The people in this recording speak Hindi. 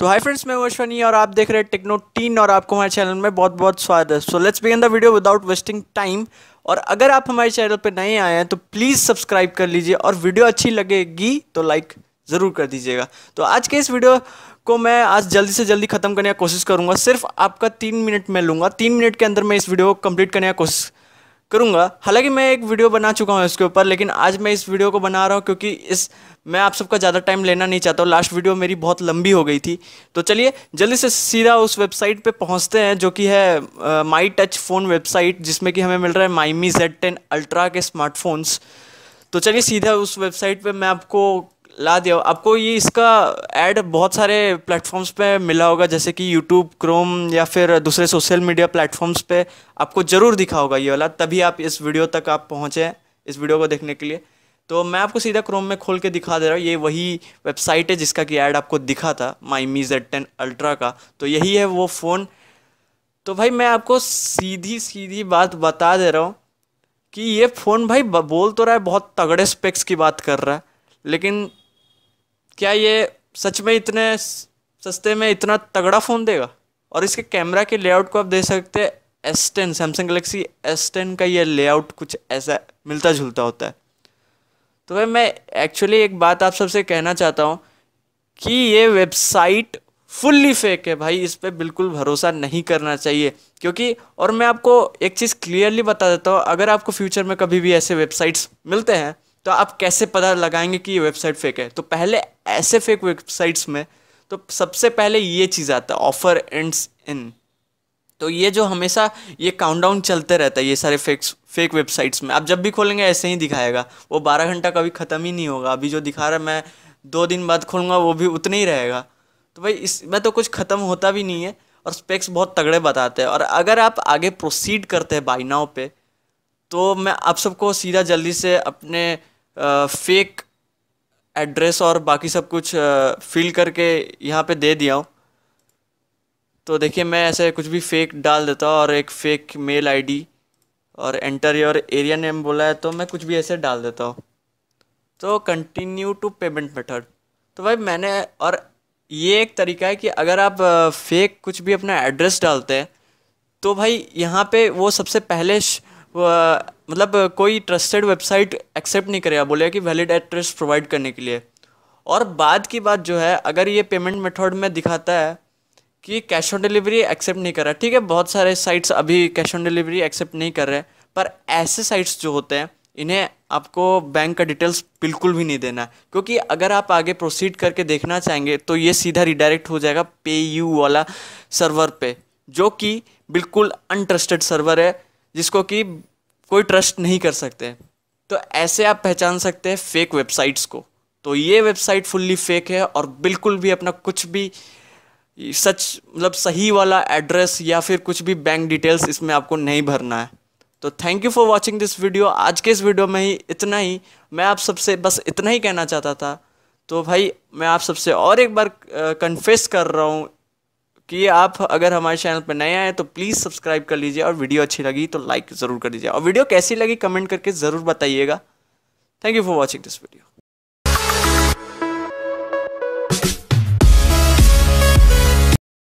तो हाय फ्रेंड्स मैं वश्वनी और आप देख रहे हैं टेक्नो टीन और आपको हमारे चैनल में बहुत बहुत स्वागत है so let's begin the video without wasting time और अगर आप हमारे चैनल पर नए आए हैं तो प्लीज़ सब्सक्राइब कर लीजिए और वीडियो अच्छी लगेगी तो लाइक ज़रूर कर दीजिएगा तो आज के इस वीडियो को मैं आज जल्दी से जल्दी ख़त्म करने की कोशिश करूँगा सिर्फ आपका तीन मिनट में लूँगा तीन मिनट के अंदर मैं इस वीडियो को कम्प्लीट करने की कोशिश करूँगा हालांकि मैं एक वीडियो बना चुका हूँ इसके ऊपर लेकिन आज मैं इस वीडियो को बना रहा हूँ क्योंकि इस मैं आप सबका ज़्यादा टाइम लेना नहीं चाहता हूँ लास्ट वीडियो मेरी बहुत लंबी हो गई थी तो चलिए जल्दी से सीधा उस वेबसाइट पे पहुँचते हैं जो कि है माई टच फ़ोन वेबसाइट जिसमें कि हमें मिल रहा है my Mi Z ten ultra के स्मार्टफोन्स तो चलिए सीधा उस वेबसाइट पर मैं आपको ला दिया आपको ये इसका ऐड बहुत सारे प्लेटफॉर्म्स पे मिला होगा जैसे कि यूट्यूब क्रोम या फिर दूसरे सोशल मीडिया प्लेटफॉर्म्स पे आपको ज़रूर दिखा होगा ये वाला तभी आप इस वीडियो तक आप पहुँचे इस वीडियो को देखने के लिए तो मैं आपको सीधा क्रोम में खोल के दिखा दे रहा हूँ ये वही वेबसाइट है जिसका कि ऐड आपको दिखा था my Mi Z ten ultra का तो यही है वो फ़ोन तो भाई मैं आपको सीधी सीधी बात बता दे रहा हूँ कि ये फ़ोन भाई बोल तो रहा है बहुत तगड़े स्पेक्स की बात कर रहा है लेकिन क्या ये सच में इतने सस्ते में इतना तगड़ा फ़ोन देगा और इसके कैमरा के लेआउट को आप देख सकते हैं S ten Samsung Galaxy S ten का ये लेआउट कुछ ऐसा मिलता जुलता होता है तो भाई मैं एक्चुअली एक बात आप सबसे कहना चाहता हूँ कि ये वेबसाइट फुल्ली फेक है भाई इस पर बिल्कुल भरोसा नहीं करना चाहिए क्योंकि और मैं आपको एक चीज़ क्लियरली बता देता हूँ अगर आपको फ्यूचर में कभी भी ऐसे वेबसाइट्स मिलते हैं तो आप कैसे पता लगाएंगे कि ये वेबसाइट फेक है तो पहले ऐसे फेक वेबसाइट्स में तो सबसे पहले ये चीज़ आता है ऑफर एंड्स इन तो ये जो हमेशा ये काउंटडाउन चलते रहता है ये सारे फेक फेक वेबसाइट्स में आप जब भी खोलेंगे ऐसे ही दिखाएगा वो बारह घंटा कभी ख़त्म ही नहीं होगा अभी जो दिखा रहा है मैं दो दिन बाद खोलूँगा वो भी उतना ही रहेगा तो भाई इसमें तो कुछ ख़त्म होता भी नहीं है और स्पेक्स बहुत तगड़े बताते हैं और अगर आप आगे प्रोसीड करते हैं बाई नाव तो मैं आप सबको सीधा जल्दी से अपने फेक एड्रेस और बाकी सब कुछ फिल करके यहाँ पे दे दिया हूँ तो देखिए मैं ऐसे कुछ भी फेक डाल देता हूँ और एक फेक मेल आईडी और एंटर योर एरिया नेम बोला है तो मैं कुछ भी ऐसे डाल देता हूँ तो कंटिन्यू टू पेमेंट मेथड तो भाई मैंने और ये एक तरीका है कि अगर आप फेक कुछ भी अपना एड्रेस डालते हैं तो भाई यहाँ पे वो सबसे पहले श, मतलब कोई ट्रस्टेड वेबसाइट एक्सेप्ट नहीं करेगा बोलेगा कि वैलिड एड्रेस प्रोवाइड करने के लिए और बाद की बात जो है अगर ये पेमेंट मेथड में दिखाता है कि कैश ऑन डिलीवरी एक्सेप्ट नहीं कर रहा ठीक है बहुत सारे साइट्स अभी कैश ऑन डिलीवरी एक्सेप्ट नहीं कर रहे पर ऐसे साइट्स जो होते हैं इन्हें आपको बैंक का डिटेल्स बिल्कुल भी नहीं देना क्योंकि अगर आप आगे प्रोसीड करके देखना चाहेंगे तो ये सीधा रिडायरेक्ट हो जाएगा पे यू वाला सर्वर पे जो कि बिल्कुल अनट्रस्टेड सर्वर है जिसको कि कोई ट्रस्ट नहीं कर सकते तो ऐसे आप पहचान सकते हैं फेक वेबसाइट्स को तो ये वेबसाइट फुल्ली फेक है और बिल्कुल भी अपना कुछ भी सच मतलब सही वाला एड्रेस या फिर कुछ भी बैंक डिटेल्स इसमें आपको नहीं भरना है तो thank you for watching this video आज के इस वीडियो में ही इतना ही मैं आप सबसे बस इतना ही कहना चाहता था तो भाई मैं आप सबसे और एक बार कन्फेस कर रहा हूँ कि आप अगर हमारे चैनल पर नए आए तो प्लीज़ सब्सक्राइब कर लीजिए और वीडियो अच्छी लगी तो लाइक ज़रूर कर दीजिए और वीडियो कैसी लगी कमेंट करके ज़रूर बताइएगा thank you for watching this video